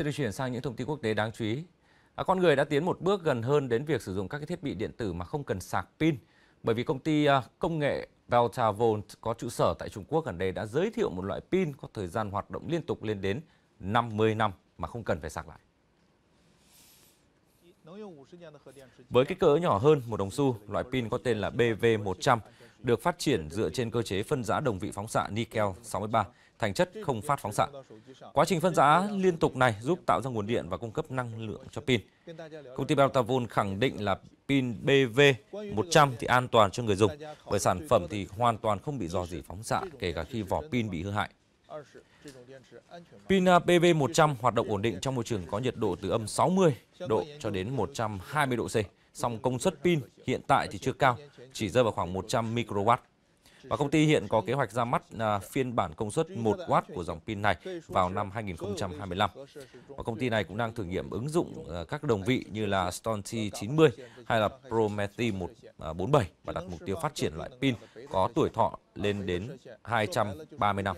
Sẽ được chuyển sang những thông tin quốc tế đáng chú ý. À, con người đã tiến một bước gần hơn đến việc sử dụng các cái thiết bị điện tử mà không cần sạc pin, bởi vì công ty à, công nghệ Veltavolt có trụ sở tại Trung Quốc gần đây đã giới thiệu một loại pin có thời gian hoạt động liên tục lên đến 50 năm mà không cần phải sạc lại. Với kích cỡ nhỏ hơn một đồng xu, loại pin có tên là BV100 được phát triển dựa trên cơ chế phân rã đồng vị phóng xạ nikel 63, thành chất không phát phóng xạ. Quá trình phân rã liên tục này giúp tạo ra nguồn điện và cung cấp năng lượng cho pin. Công ty Beltavon khẳng định là pin BV100 thì an toàn cho người dùng, bởi sản phẩm thì hoàn toàn không bị dò dỉ phóng xạ kể cả khi vỏ pin bị hư hại. Pin PV100 hoạt động ổn định trong môi trường có nhiệt độ từ âm 60 độ cho đến 120 độ C song công suất pin hiện tại thì chưa cao, chỉ rơi vào khoảng 100 microwatt. Và công ty hiện có kế hoạch ra mắt à, phiên bản công suất 1W của dòng pin này vào năm 2025. Và công ty này cũng đang thử nghiệm ứng dụng à, các đồng vị như là Stonti 90 hay là Prometi 147 à, và đặt mục tiêu phát triển loại pin có tuổi thọ lên đến 230 năm.